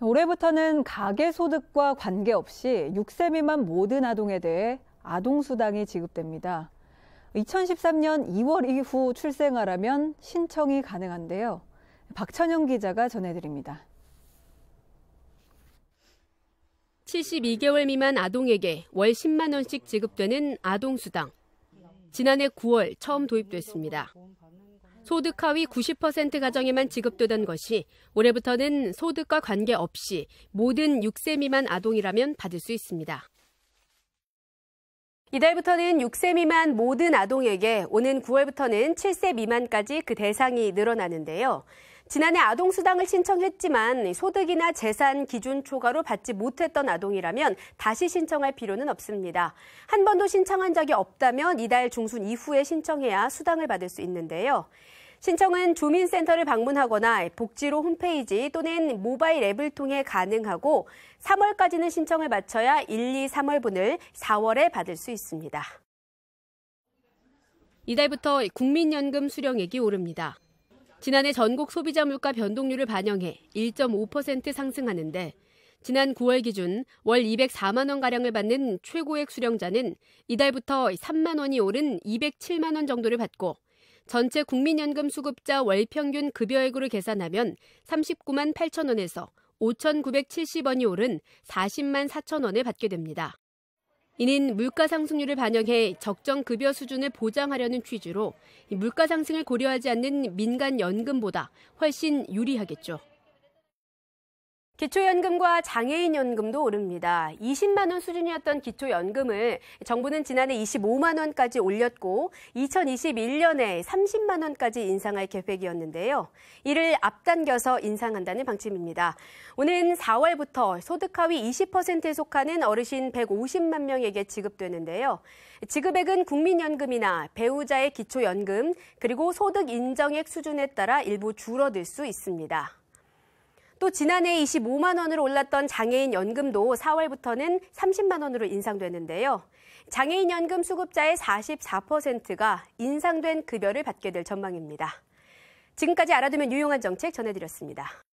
올해부터는 가계 소득과 관계없이 6세 미만 모든 아동에 대해 아동수당이 지급됩니다. 2013년 2월 이후 출생하라면 신청이 가능한데요. 박찬영 기자가 전해드립니다. 72개월 미만 아동에게 월 10만 원씩 지급되는 아동수당. 지난해 9월 처음 도입됐습니다. 소득 하위 90% 가정에만 지급되던 것이 올해부터는 소득과 관계없이 모든 6세 미만 아동이라면 받을 수 있습니다. 이달부터는 6세 미만 모든 아동에게 오는 9월부터는 7세 미만까지 그 대상이 늘어나는데요. 지난해 아동수당을 신청했지만 소득이나 재산 기준 초과로 받지 못했던 아동이라면 다시 신청할 필요는 없습니다. 한 번도 신청한 적이 없다면 이달 중순 이후에 신청해야 수당을 받을 수 있는데요. 신청은 주민센터를 방문하거나 복지로 홈페이지 또는 모바일 앱을 통해 가능하고 3월까지는 신청을 마쳐야 1, 2, 3월분을 4월에 받을 수 있습니다. 이달부터 국민연금 수령액이 오릅니다. 지난해 전국 소비자 물가 변동률을 반영해 1.5% 상승하는데 지난 9월 기준 월 204만 원 가량을 받는 최고액 수령자는 이달부터 3만 원이 오른 207만 원 정도를 받고 전체 국민연금 수급자 월 평균 급여액으로 계산하면 39만 8천 원에서 5,970원이 오른 40만 4천 원을 받게 됩니다. 이는 물가 상승률을 반영해 적정 급여 수준을 보장하려는 취지로 물가 상승을 고려하지 않는 민간 연금보다 훨씬 유리하겠죠. 기초연금과 장애인연금도 오릅니다. 20만 원 수준이었던 기초연금을 정부는 지난해 25만 원까지 올렸고 2021년에 30만 원까지 인상할 계획이었는데요. 이를 앞당겨서 인상한다는 방침입니다. 오는 4월부터 소득하위 20%에 속하는 어르신 150만 명에게 지급되는데요. 지급액은 국민연금이나 배우자의 기초연금 그리고 소득 인정액 수준에 따라 일부 줄어들 수 있습니다. 또 지난해 25만 원으로 올랐던 장애인 연금도 4월부터는 30만 원으로 인상됐는데요 장애인 연금 수급자의 44%가 인상된 급여를 받게 될 전망입니다. 지금까지 알아두면 유용한 정책 전해드렸습니다.